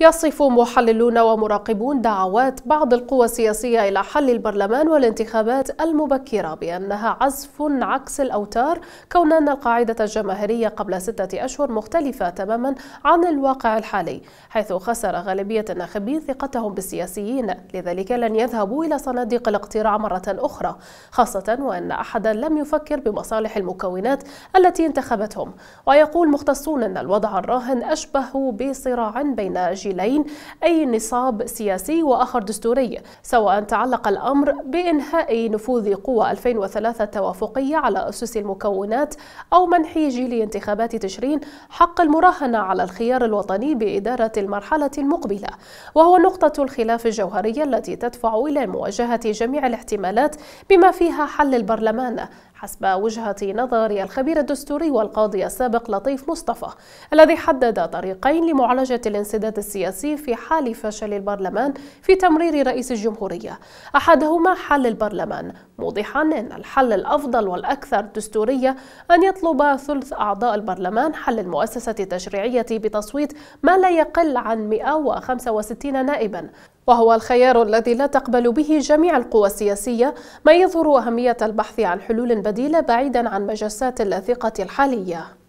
يصف محللون ومراقبون دعوات بعض القوى السياسية إلى حل البرلمان والانتخابات المبكرة بأنها عزف عكس الأوتار كون أن القاعدة الجماهيرية قبل ستة أشهر مختلفة تماما عن الواقع الحالي حيث خسر غالبية الناخبين ثقتهم بالسياسيين لذلك لن يذهبوا إلى صناديق الاقتراع مرة أخرى خاصة وأن أحدا لم يفكر بمصالح المكونات التي انتخبتهم ويقول مختصون أن الوضع الراهن أشبه بصراع بين جيلين أي نصاب سياسي وآخر دستوري سواء تعلق الأمر بإنهاء نفوذ قوى 2003 التوافقية على أسس المكونات أو منح جيل انتخابات تشرين حق المراهنة على الخيار الوطني بإدارة المرحلة المقبلة وهو نقطة الخلاف الجوهرية التي تدفع إلى مواجهة جميع الاحتمالات بما فيها حل البرلمان حسب وجهة نظر الخبير الدستوري والقاضي السابق لطيف مصطفى الذي حدد طريقين لمعالجة الانسداد السياسي السياسي في حال فشل البرلمان في تمرير رئيس الجمهورية أحدهما حل البرلمان موضحا أن الحل الأفضل والأكثر دستورية أن يطلب ثلث أعضاء البرلمان حل المؤسسة التشريعية بتصويت ما لا يقل عن 165 نائبا وهو الخيار الذي لا تقبل به جميع القوى السياسية ما يظهر أهمية البحث عن حلول بديلة بعيدا عن مجسات اللاثقة الحالية